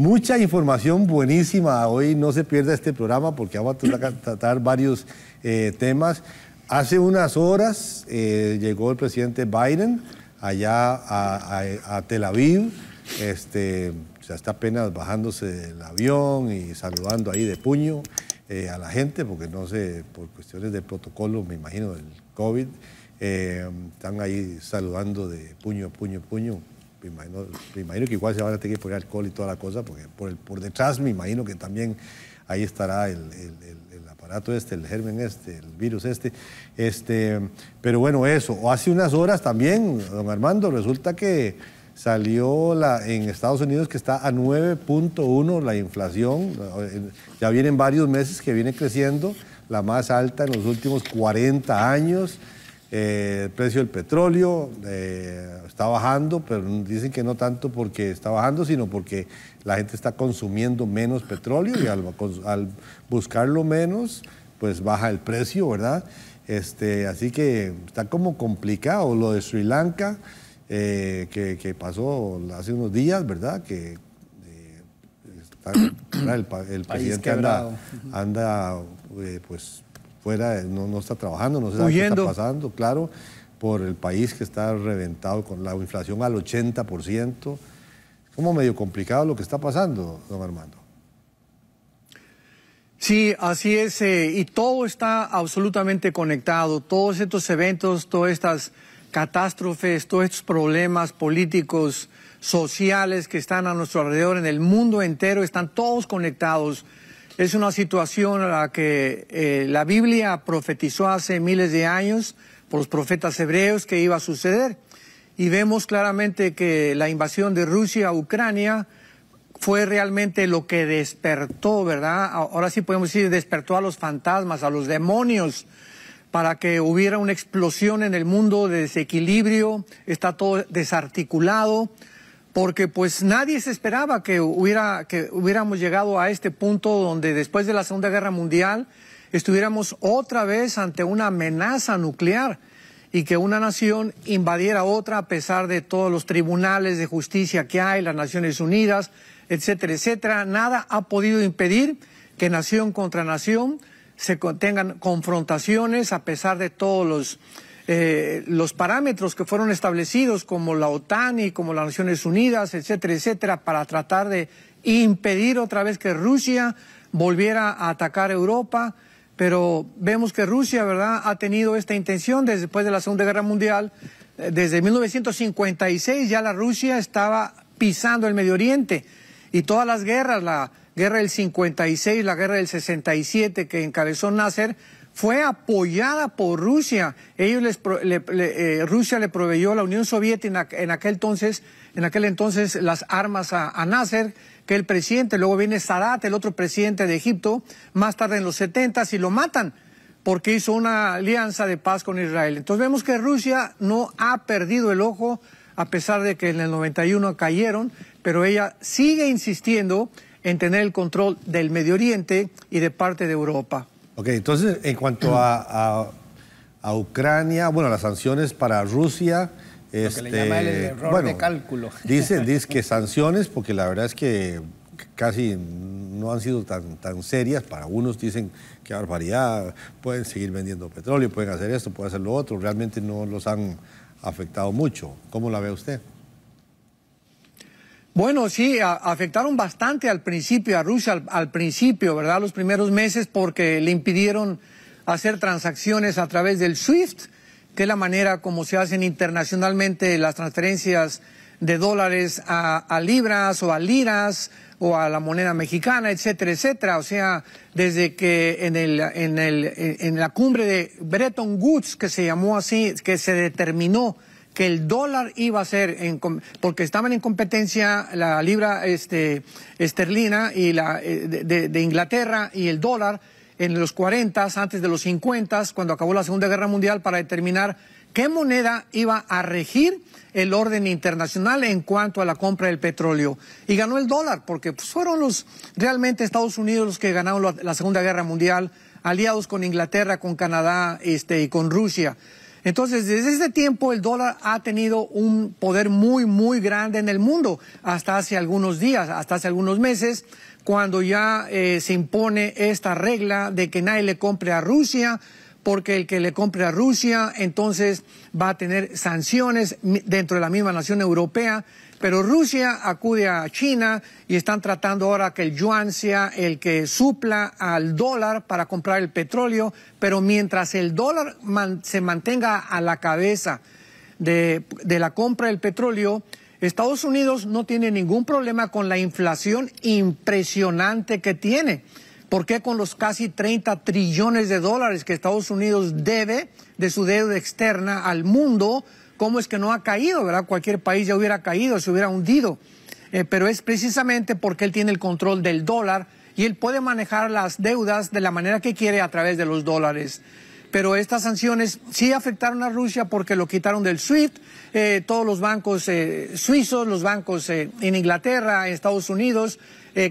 Mucha información buenísima. Hoy no se pierda este programa porque vamos a tratar varios eh, temas. Hace unas horas eh, llegó el presidente Biden allá a, Tel Aviv. Este, ya está apenas bajándose del avión y saludando ahí de puño eh, a la gente, porque no sé, por cuestiones de protocolo, me imagino, del COVID, están ahí saludando de puño, a puño, a puño me imagino, que igual se van a tener que poner alcohol y toda la cosa, porque por, detrás me imagino que también ahí estará el, aparato este, el germen este, el virus este. este. Pero bueno, eso. O hace unas horas también, don Armando, resulta que salió la, en Estados Unidos que está a 9.1 la inflación. Ya vienen varios meses que viene creciendo, la más alta en los últimos 40 años. Eh, el precio del petróleo eh, está bajando, pero dicen que no tanto porque está bajando, sino porque la gente está consumiendo menos petróleo y al, buscarlo menos, pues baja el precio, ¿verdad? Este, así que está como complicado lo de Sri Lanka, eh, que, pasó hace unos días, ¿verdad? Que el, país presidente anda pues fuera, no, está trabajando, no se qué está pasando, claro, por el país que está reventado con la inflación al 80%. Es como medio complicado lo que está pasando, don Armando. Sí, así es, eh, y todo está absolutamente conectado, todos estos eventos, todas estas catástrofes, todos estos problemas políticos, sociales que están a nuestro alrededor en el mundo entero, están todos conectados es una situación a la que eh, la Biblia profetizó hace miles de años por los profetas hebreos que iba a suceder. Y vemos claramente que la invasión de Rusia a Ucrania fue realmente lo que despertó, ¿verdad? Ahora sí podemos decir, despertó a los fantasmas, a los demonios, para que hubiera una explosión en el mundo de desequilibrio, está todo desarticulado, porque pues nadie se esperaba que, hubiera, que hubiéramos llegado a este punto donde después de la Segunda Guerra Mundial estuviéramos otra vez ante una amenaza nuclear y que una nación invadiera otra a pesar de todos los tribunales de justicia que hay, las Naciones Unidas, etcétera, etcétera. Nada ha podido impedir que nación contra nación se tengan confrontaciones a pesar de todos los eh, los parámetros que fueron establecidos como la OTAN y como las Naciones Unidas, etcétera, etcétera, para tratar de impedir otra vez que Rusia volviera a atacar Europa. Pero vemos que Rusia, ¿verdad?, ha tenido esta intención desde después de la Segunda Guerra Mundial. Eh, desde 1956 ya la Rusia estaba pisando el Medio Oriente y todas las guerras, la guerra del 56, la guerra del 67 que encabezó Nasser, fue apoyada por Rusia. Eh, Rusia le proveyó a la Unión Soviética en, aquel entonces, en aquel entonces las armas a, Nasser, que el presidente, luego viene Sadat, el otro presidente de Egipto, más tarde en los 70 y lo matan porque hizo una alianza de paz con Israel. Entonces vemos que Rusia no ha perdido el ojo, a pesar de que en el 91 cayeron, pero ella sigue insistiendo en tener el control del Medio Oriente y de parte de Europa. Ok, entonces en cuanto a, Ucrania, bueno, las sanciones para Rusia... Este, bueno, de cálculo. Dice, dice que sanciones, porque la verdad es que casi no han sido tan, tan serias. Para unos dicen que barbaridad, pueden seguir vendiendo petróleo, pueden hacer esto, pueden hacer lo otro. Realmente no los han afectado mucho. ¿Cómo la ve usted? Bueno, sí, afectaron bastante al principio, a Rusia al, principio, ¿verdad? Los primeros meses porque le impidieron hacer transacciones a través del SWIFT, que es la manera como se hacen internacionalmente las transferencias de dólares a, a libras o a liras o a la moneda mexicana, etcétera, etcétera. O sea, desde que en, el, en, el, en la cumbre de Bretton Woods, que se llamó así, que se determinó que el dólar iba a ser, porque estaban en competencia la libra este, esterlina y la, eh, de, Inglaterra y el dólar en los 40, antes de los 50, cuando acabó la Segunda Guerra Mundial, para determinar qué moneda iba a regir el orden internacional en cuanto a la compra del petróleo. Y ganó el dólar, porque pues, fueron los realmente Estados Unidos los que ganaron la, la Segunda Guerra Mundial, aliados con Inglaterra, con Canadá este, y con Rusia. Entonces, desde ese tiempo el dólar ha tenido un poder muy, muy grande en el mundo, hasta hace algunos días, hasta hace algunos meses, cuando ya eh, se impone esta regla de que nadie le compre a Rusia, porque el que le compre a Rusia entonces va a tener sanciones dentro de la misma nación europea pero Rusia acude a China y están tratando ahora que el yuan sea el que supla al dólar para comprar el petróleo, pero mientras el dólar se mantenga a la cabeza de, de la compra del petróleo, Estados Unidos no tiene ningún problema con la inflación impresionante que tiene. ¿Por qué con los casi 30 trillones de dólares que Estados Unidos debe de su deuda externa al mundo cómo es que no ha caído, ¿verdad? Cualquier país ya hubiera caído, se hubiera hundido. Eh, pero es precisamente porque él tiene el control del dólar y él puede manejar las deudas de la manera que quiere a través de los dólares. Pero estas sanciones sí afectaron a Rusia porque lo quitaron del SWIFT, eh, todos los bancos eh, suizos, los bancos en Inglaterra, en Estados Unidos,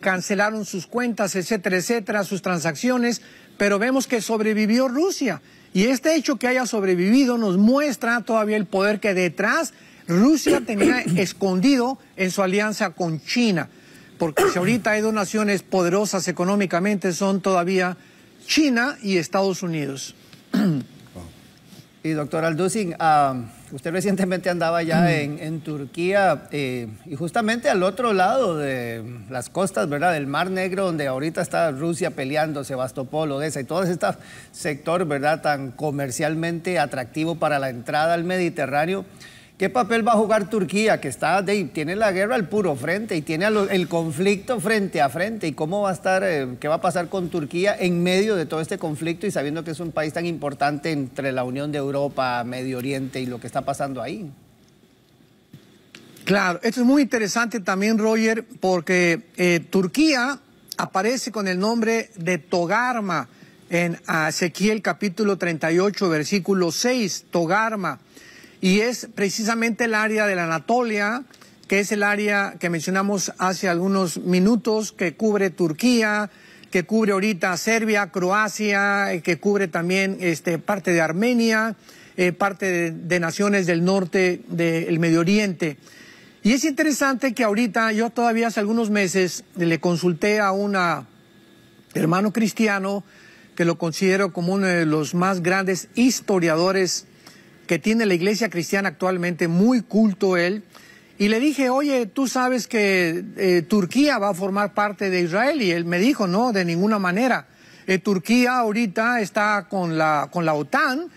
cancelaron sus cuentas, etcétera, etcétera, sus transacciones, pero vemos que sobrevivió Rusia y este hecho que haya sobrevivido nos muestra todavía el poder que detrás Rusia tenía escondido en su alianza con China. Porque si ahorita hay dos naciones poderosas económicamente, son todavía China y Estados Unidos. Y doctor Aldusin, ah, usted recientemente andaba ya en, Turquía eh, y justamente al otro lado de las costas, ¿verdad? Del Mar Negro, donde ahorita está Rusia peleando, Sebastopol, Odessa y todo este sector, ¿verdad? Tan comercialmente atractivo para la entrada al Mediterráneo. ¿Qué papel va a jugar Turquía, que está tiene la guerra al puro frente y tiene el conflicto frente a frente? ¿Y cómo va a estar, eh, qué va a pasar con Turquía en medio de todo este conflicto y sabiendo que es un país tan importante entre la Unión de Europa, Medio Oriente y lo que está pasando ahí? Claro, esto es muy interesante también, Roger, porque eh, Turquía aparece con el nombre de Togarma en Ezequiel capítulo 38, versículo 6, Togarma y es precisamente el área de la Anatolia, que es el área que mencionamos hace algunos minutos, que cubre Turquía, que cubre ahorita Serbia, Croacia, eh, que cubre también este, parte de Armenia, eh, parte de, naciones del norte del Medio Oriente. Y es interesante que ahorita, yo todavía hace algunos meses le consulté a un hermano cristiano que lo considero como uno de los más grandes historiadores que tiene la iglesia cristiana actualmente, muy culto él, y le dije, oye, tú sabes que eh, Turquía va a formar parte de Israel, y él me dijo, no, de ninguna manera. Eh, Turquía ahorita está con la, con la OTAN,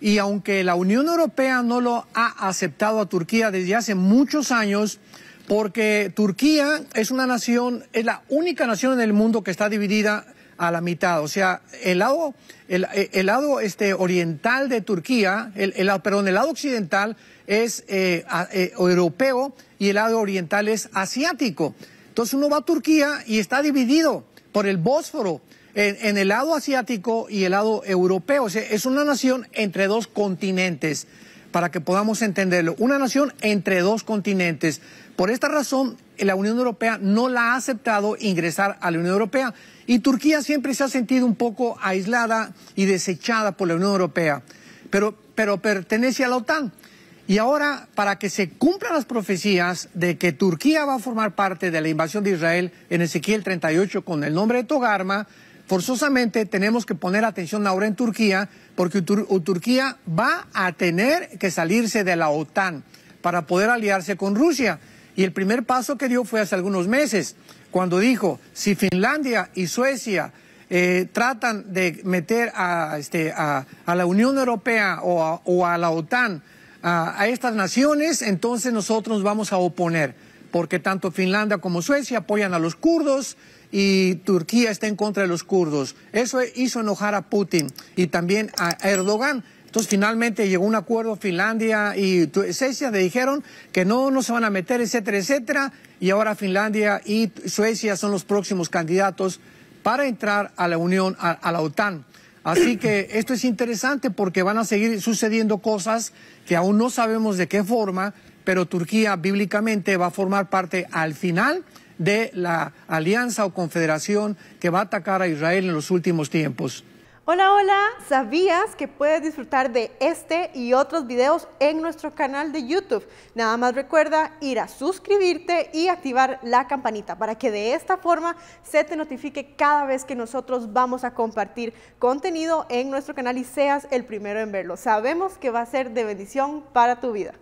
y aunque la Unión Europea no lo ha aceptado a Turquía desde hace muchos años, porque Turquía es una nación, es la única nación en el mundo que está dividida a la mitad. O sea, el lado, el, eh, lado este, oriental de Turquía, el, el, perdón, el lado occidental es eh, eh, europeo y el lado oriental es asiático. Entonces uno va a Turquía y está dividido por el Bósforo en, en el lado asiático y el lado europeo. O sea, es una nación entre dos continentes para que podamos entenderlo. Una nación entre dos continentes. Por esta razón, la Unión Europea no la ha aceptado ingresar a la Unión Europea y Turquía siempre se ha sentido un poco aislada y desechada por la Unión Europea, pero, pero pertenece a la OTAN. Y ahora, para que se cumplan las profecías de que Turquía va a formar parte de la invasión de Israel en Ezequiel 38 con el nombre de Togarma, forzosamente tenemos que poner atención ahora en Turquía, porque Turquía va a tener que salirse de la OTAN para poder aliarse con Rusia. Y el primer paso que dio fue hace algunos meses cuando dijo, si Finlandia y Suecia eh, tratan de meter a, este, la Unión Europea o a, la OTAN a, a estas naciones, entonces nosotros vamos a oponer, porque tanto Finlandia como Suecia apoyan a los kurdos, y Turquía está en contra de los kurdos. Eso hizo enojar a Putin y también a Erdogan. Entonces finalmente llegó un acuerdo Finlandia y Suecia, le dijeron que no, no se van a meter, etcétera, etcétera. Y ahora Finlandia y Suecia son los próximos candidatos para entrar a la Unión, a la OTAN. Así que esto es interesante porque van a seguir sucediendo cosas que aún no sabemos de qué forma, pero Turquía bíblicamente va a formar parte al final de la alianza o confederación que va a atacar a Israel en los últimos tiempos. Hola, hola, ¿sabías que puedes disfrutar de este y otros videos en nuestro canal de YouTube? Nada más recuerda ir a suscribirte y activar la campanita para que de esta forma se te notifique cada vez que nosotros vamos a compartir contenido en nuestro canal y seas el primero en verlo. Sabemos que va a ser de bendición para tu vida.